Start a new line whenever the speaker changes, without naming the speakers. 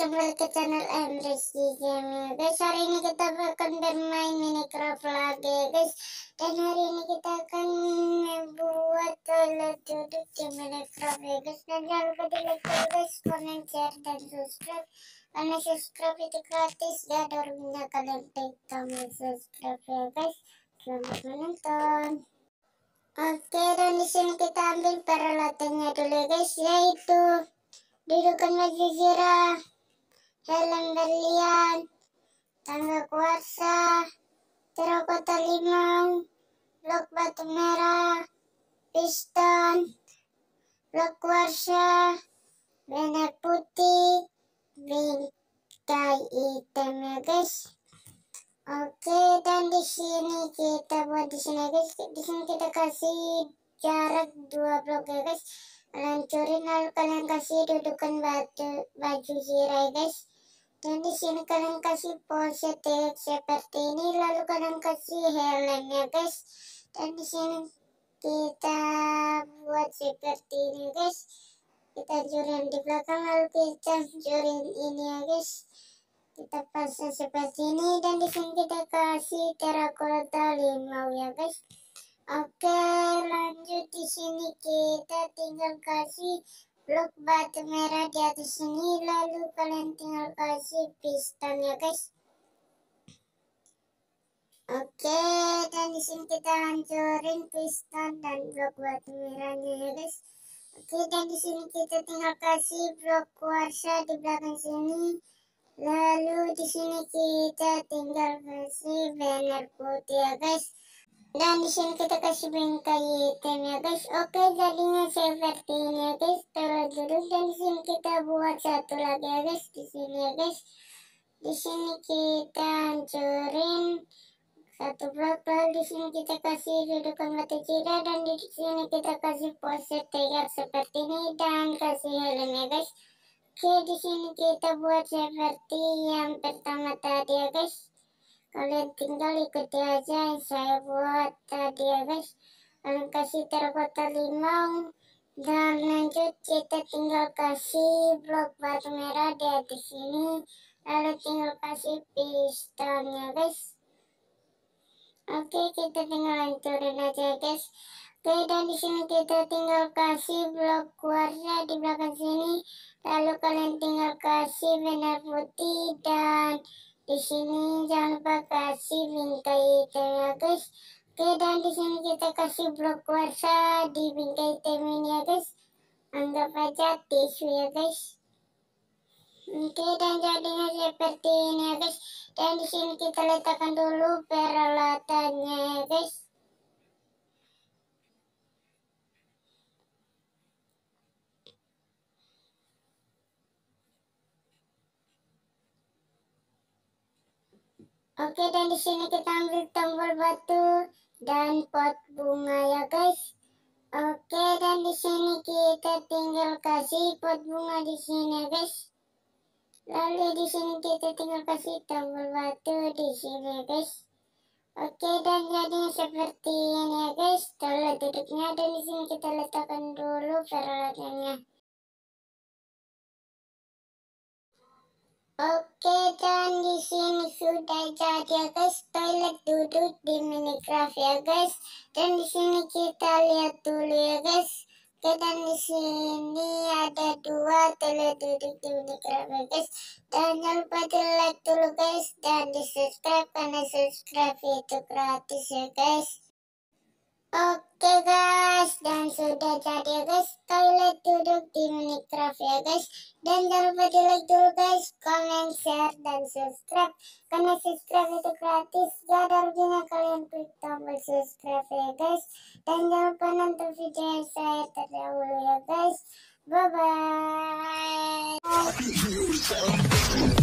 kembali ke channel Andres Gaming Guys hari ini kita akan bermain Minecraft lagi guys Dan hari ini kita akan membuat toilet duduk di Minecraft ya guys Dan jangan lupa di like guys, comment, share, dan subscribe Karena subscribe itu gratis ya Dorongnya kalian klik tombol subscribe ya guys Selamat menonton Oke dan di sini kita ambil peralatannya dulu guys yaitu Dudukkan majizirah dalam berlian, tangga kuarsa, terokota limau, blok batu merah, piston, blok kuarsa, banner putih, bingkai hitam ya guys. Oke dan di sini kita buat di sini guys, di sini kita kasih jarak dua blok ya guys. Lancurin lalu kalian kasih dudukan batu baju zirai guys. Dan di sini kalian kasih positif ya, seperti ini, lalu kalian kasih helm ya guys. Dan di sini kita buat seperti ini guys. Kita jurin di belakang, lalu kita jurin ini ya guys. Kita pasang seperti ini dan di sini kita kasih terakota limau ya guys. Oke, lanjut di sini kita tinggal kasih blok batu merah di atas sini lalu kalian tinggal kasih piston ya guys oke dan di sini kita hancurin piston dan blok batu merahnya ya guys oke dan di sini kita tinggal kasih blok kuarsa di belakang sini lalu di sini kita tinggal kasih banner putih ya guys dan di sini kita kasih bengkel item ya guys. Oke jadinya seperti ini ya guys. Terus terus dan di sini kita buat satu lagi ya guys. Di sini ya guys. Di sini kita hancurin satu blok di sini kita kasih dudukan batu cira dan di sini kita kasih pose tegak seperti ini dan kasih helm ya guys. Oke di sini kita buat seperti yang pertama tadi ya guys kalian tinggal ikuti aja yang saya buat tadi ya guys kalian kasih terkota limau dan lanjut kita tinggal kasih blok batu merah di atas sini lalu tinggal kasih piston ya guys oke kita tinggal hancurin aja guys oke dan di sini kita tinggal kasih blok warna di belakang sini lalu kalian tinggal kasih benar putih dan di sini jangan lupa kasih bingkai itemnya guys oke dan di sini kita kasih blok warsa di bingkai item ini ya guys anggap aja tisu ya guys oke dan jadinya seperti ini ya guys dan di sini kita letakkan dulu peralatannya ya guys Oke dan di sini kita ambil tombol batu dan pot bunga ya guys. Oke dan di sini kita tinggal kasih pot bunga di sini ya guys. Lalu di sini kita tinggal kasih tombol batu di sini ya guys. Oke dan jadinya seperti ini ya guys. Tolong duduknya dan di sini kita letakkan dulu peralatannya. Oke, dan di sini sudah jadi ya guys toilet duduk di Minecraft ya guys. Dan di sini kita lihat dulu ya guys. Oke, dan di sini ada dua toilet duduk di Minecraft ya guys. Dan jangan lupa di like dulu guys dan di subscribe karena subscribe itu gratis ya guys. Oke guys, dan sudah jadi ya guys toilet duduk di Minecraft ya guys. Dan jangan lupa di like dulu guys, komen share, dan subscribe. Karena subscribe itu gratis, gak ada ruginya kalian klik tombol subscribe ya guys. Dan jangan lupa nonton video yang saya terdahulu ya guys. Bye-bye.